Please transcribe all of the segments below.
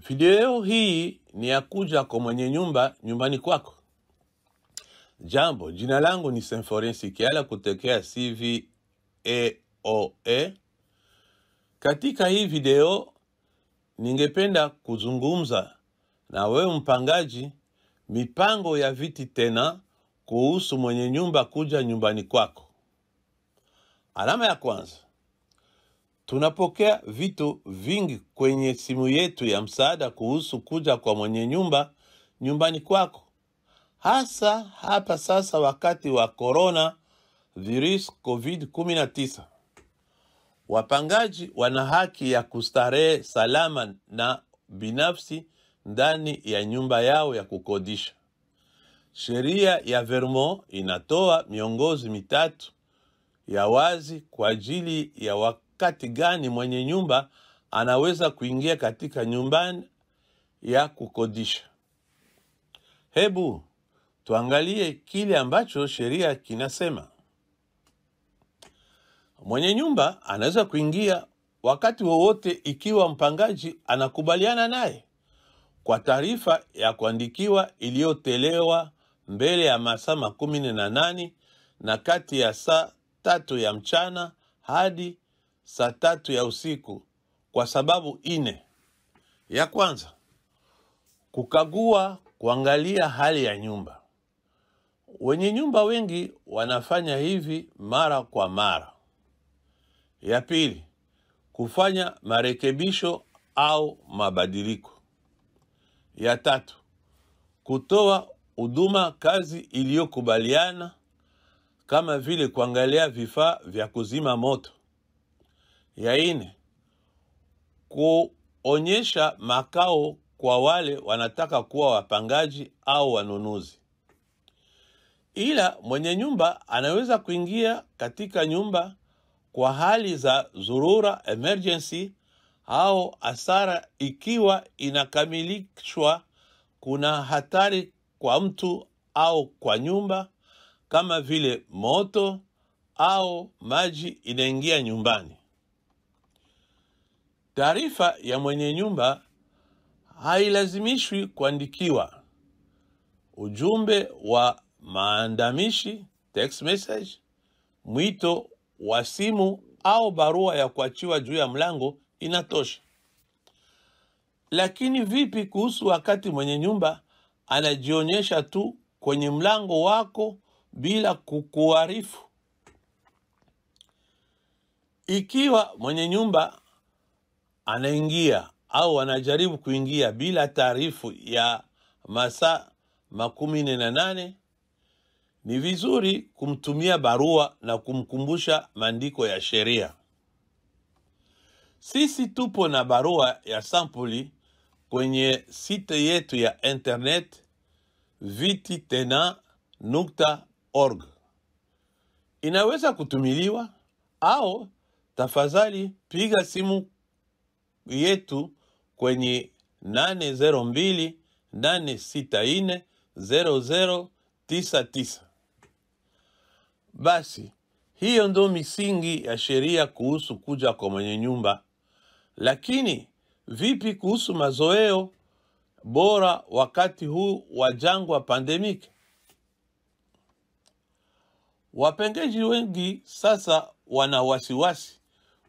video hii ni ya kuja kwa mwenye nyumba nyumbani kwako jambo jina langu ni senforensi kiala kutokea cvaoa katika hii video ningependa kuzungumza na wewe mpangaji mipango ya viti tena kuhusu mwenye nyumba kuja nyumbani kwako alama ya kwanza Tunapokea vitu vingi kwenye simu yetu ya msaada kuhusu kuja kwa mwenye nyumba nyumbani kwako, hasa hapa sasa wakati wa corona virus COVID-19. Wapangaji wana haki ya kustarehe salama na binafsi ndani ya nyumba yao ya kukodisha. Sheria ya Vermont inatoa miongozi mitatu ya wazi kwa ajili ya wakati gani mwenye nyumba anaweza kuingia katika nyumbani ya kukodisha. Hebu tuangalie kile ambacho sheria kinasema. Mwenye nyumba anaweza kuingia wakati wowote ikiwa mpangaji anakubaliana naye kwa taarifa ya kuandikiwa iliyotolewa mbele ya masaa makumi na nane na kati ya saa tatu ya mchana hadi saa tatu ya usiku kwa sababu nne. Ya kwanza, kukagua, kuangalia hali ya nyumba. Wenye nyumba wengi wanafanya hivi mara kwa mara. Ya pili, kufanya marekebisho au mabadiliko. Ya tatu, kutoa huduma kazi iliyokubaliana kama vile kuangalia vifaa vya kuzima moto ya ine, kuonyesha makao kwa wale wanataka kuwa wapangaji au wanunuzi, ila mwenye nyumba anaweza kuingia katika nyumba kwa hali za zurura, emergency au hasara, ikiwa inakamilishwa kuna hatari kwa mtu au kwa nyumba, kama vile moto au maji inaingia nyumbani. Taarifa ya mwenye nyumba hailazimishwi kuandikiwa. Ujumbe wa maandamishi text message, mwito wa simu au barua ya kuachiwa juu ya mlango inatosha. Lakini vipi kuhusu wakati mwenye nyumba anajionyesha tu kwenye mlango wako bila kukuarifu? Ikiwa mwenye nyumba anaingia au anajaribu kuingia bila taarifu ya masaa makumi nne na nane ni vizuri kumtumia barua na kumkumbusha maandiko ya sheria. Sisi tupo na barua ya sampuli kwenye site yetu ya internet org Inaweza kutumiliwa au tafadhali piga simu yetu kwenye 8028640099 Basi hiyo ndo misingi ya sheria kuhusu kuja kwa mwenye nyumba. Lakini vipi kuhusu mazoeo bora wakati huu wa jangwa pandemik Wapengeji wengi sasa wana wasiwasi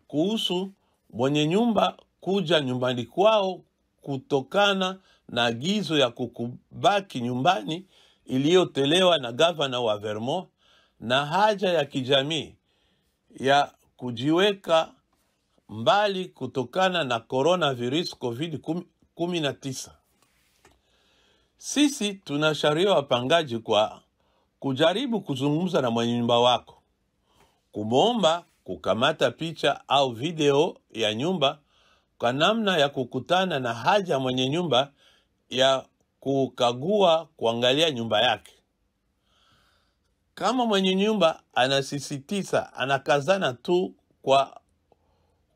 kuhusu mwenye nyumba kuja nyumbani kwao kutokana na agizo ya kukubaki nyumbani iliyotolewa na gavana wa Vermont na haja ya kijamii ya kujiweka mbali kutokana na coronavirus COVID-19. Sisi tunashauriwa wapangaji kwa kujaribu kuzungumza na mwenye nyumba wako, kumwomba kukamata picha au video ya nyumba kwa namna ya kukutana na haja mwenye nyumba ya kukagua kuangalia nyumba yake. Kama mwenye nyumba anasisitiza, anakazana tu kwa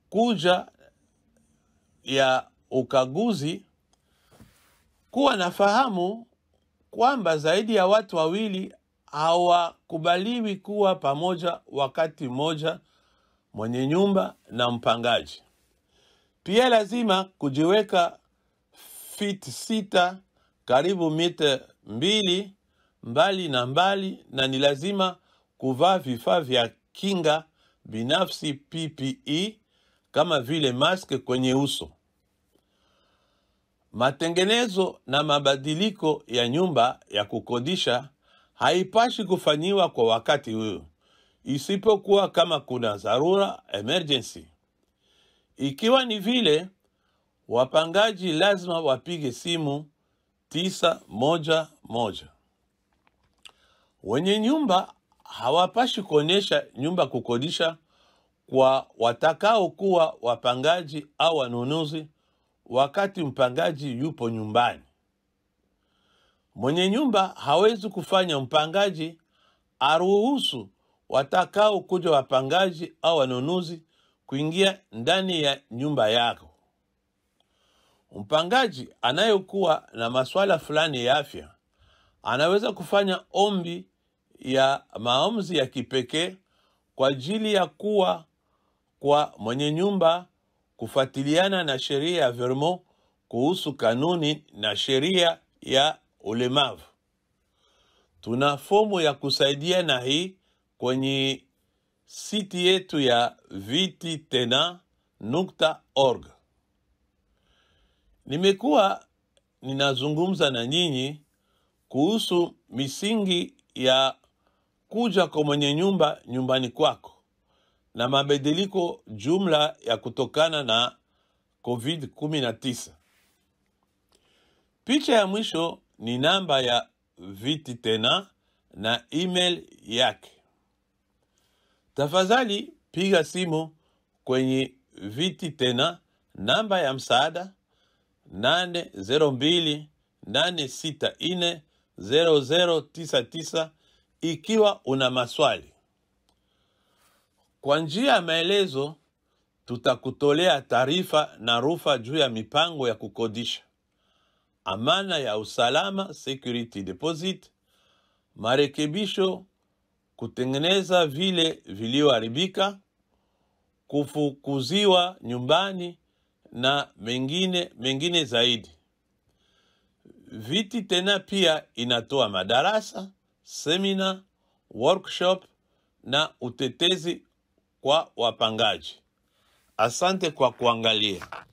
kuja ya ukaguzi, kuwa nafahamu kwamba zaidi ya watu wawili hawakubaliwi kuwa pamoja wakati mmoja, mwenye nyumba na mpangaji. Pia lazima kujiweka fit sita karibu mita mbili mbali na mbali, na ni lazima kuvaa vifaa vya kinga binafsi PPE kama vile maske kwenye uso. Matengenezo na mabadiliko ya nyumba ya kukodisha haipashi kufanyiwa kwa wakati huyu, isipokuwa kama kuna dharura emergency. Ikiwa ni vile, wapangaji lazima wapige simu tisa moja moja. Wenye nyumba hawapashi kuonyesha nyumba kukodisha kwa watakaokuwa wapangaji au wanunuzi wakati mpangaji yupo nyumbani. Mwenye nyumba hawezi kufanya mpangaji aruhusu watakaokuja wapangaji au wanunuzi kuingia ndani ya nyumba yako. Mpangaji anayekuwa na masuala fulani ya afya anaweza kufanya ombi ya maamuzi ya kipekee kwa ajili ya kuwa kwa mwenye nyumba kufuatiliana na sheria ya Vermont kuhusu kanuni na sheria ya ulemavu. Tuna fomu ya kusaidia na hii kwenye siti yetu ya org Nimekuwa ninazungumza na nyinyi kuhusu misingi ya kuja kwa mwenye nyumba nyumbani kwako na mabadiliko jumla ya kutokana na COVID-19. Picha ya mwisho ni namba ya viti tena na email yake. Tafadhali piga simu kwenye viti tena, namba ya msaada 802 ikiwa una maswali. Kwa njia ya maelezo, tutakutolea taarifa na rufa juu ya mipango ya kukodisha, amana ya usalama security deposit, marekebisho kutengeneza vile vilivyoharibika, kufukuziwa nyumbani na mengine mengine zaidi. Viti tena pia inatoa madarasa, semina, workshop na utetezi kwa wapangaji. Asante kwa kuangalia.